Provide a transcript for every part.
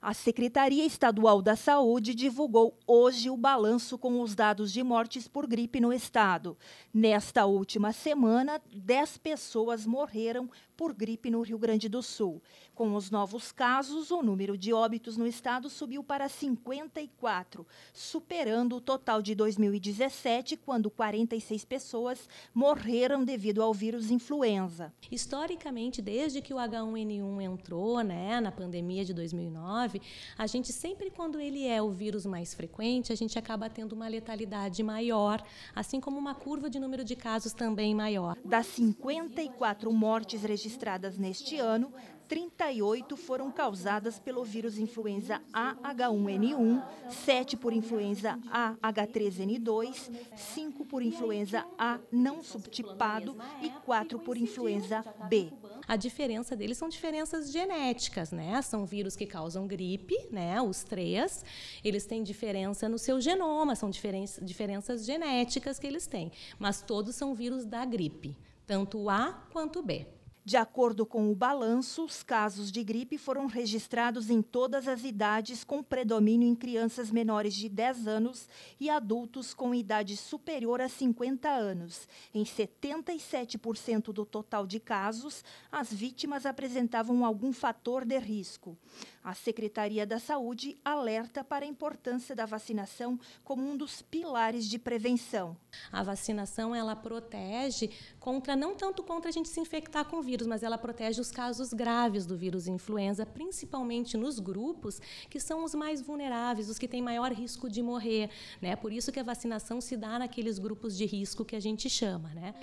A Secretaria Estadual da Saúde divulgou hoje o balanço com os dados de mortes por gripe no estado. Nesta última semana, 10 pessoas morreram por gripe no Rio Grande do Sul. Com os novos casos, o número de óbitos no estado subiu para 54, superando o total de 2017, quando 46 pessoas morreram devido ao vírus influenza. Historicamente, desde que o H1N1 entrou, né, na pandemia de 2009, grave, a gente sempre, quando ele é o vírus mais frequente, a gente acaba tendo uma letalidade maior, assim como uma curva de número de casos também maior. Das 54 mortes registradas neste ano, 38 foram causadas pelo vírus influenza AH1N1, 7 por influenza AH3N2, 5 por influenza A não subtipado e 4 por influenza B. A diferença deles são diferenças genéticas, né? São vírus que causam gripe, né? Os três, eles têm diferença no seu genoma, são diferenças genéticas que eles têm, mas todos são vírus da gripe, tanto o A quanto o B. De acordo com o balanço, os casos de gripe foram registrados em todas as idades, com predomínio em crianças menores de 10 anos e adultos com idade superior a 50 anos. Em 77% do total de casos, as vítimas apresentavam algum fator de risco. A Secretaria da Saúde alerta para a importância da vacinação como um dos pilares de prevenção. A vacinação ela protege contra não tanto contra a gente se infectar com vírus, vírus, mas ela protege os casos graves do vírus influenza, principalmente nos grupos que são os mais vulneráveis, os que têm maior risco de morrer. Né? Por isso que a vacinação se dá naqueles grupos de risco que a gente chama. Né?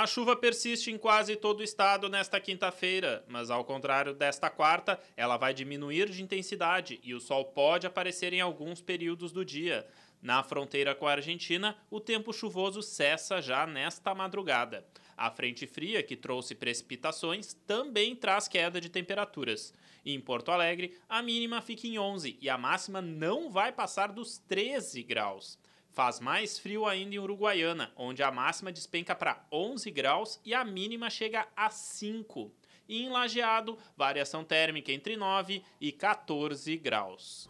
A chuva persiste em quase todo o estado nesta quinta-feira, mas ao contrário desta quarta, ela vai diminuir de intensidade e o sol pode aparecer em alguns períodos do dia. Na fronteira com a Argentina, o tempo chuvoso cessa já nesta madrugada. A frente fria, que trouxe precipitações, também traz queda de temperaturas. Em Porto Alegre, a mínima fica em 11 e a máxima não vai passar dos 13 graus. Faz mais frio ainda em Uruguaiana, onde a máxima despenca para 11 graus e a mínima chega a 5. E em Lajeado, variação térmica entre 9 e 14 graus.